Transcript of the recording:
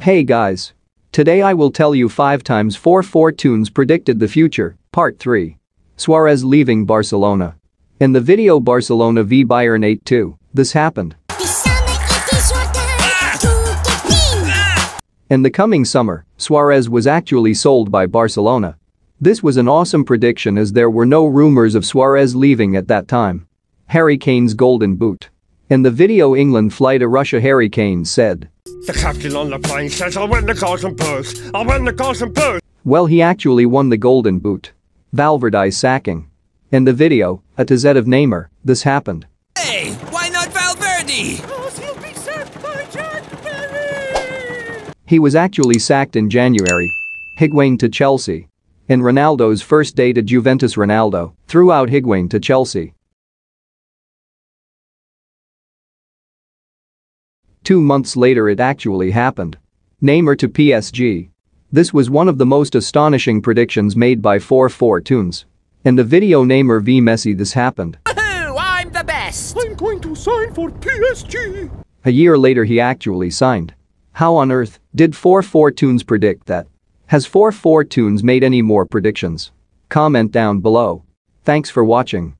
Hey guys. Today I will tell you 5 times 4 fortunes predicted the future, part 3. Suarez leaving Barcelona. In the video Barcelona v Bayern 8-2, this happened. Ah! In the coming summer, Suarez was actually sold by Barcelona. This was an awesome prediction as there were no rumors of Suarez leaving at that time. Harry Kane's golden boot. In the video England fly to Russia Harry Kane said, the captain on the plane says I'll win the golden boot. I'll win the golden boot. Well, he actually won the golden boot. Valverde sacking. In the video, a Z of Neymar, this happened. Hey, why not Valverde? He was actually sacked in January. Higuain to Chelsea. In Ronaldo's first day to Juventus Ronaldo threw out Higuain to Chelsea. Two months later it actually happened. Neymar to PSG. This was one of the most astonishing predictions made by Four Four Tunes. In the video Neymar v Messi this happened. I'm the best! I'm going to sign for PSG! A year later he actually signed. How on earth did Four Four Tunes predict that? Has Four Four Tunes made any more predictions? Comment down below. Thanks for watching.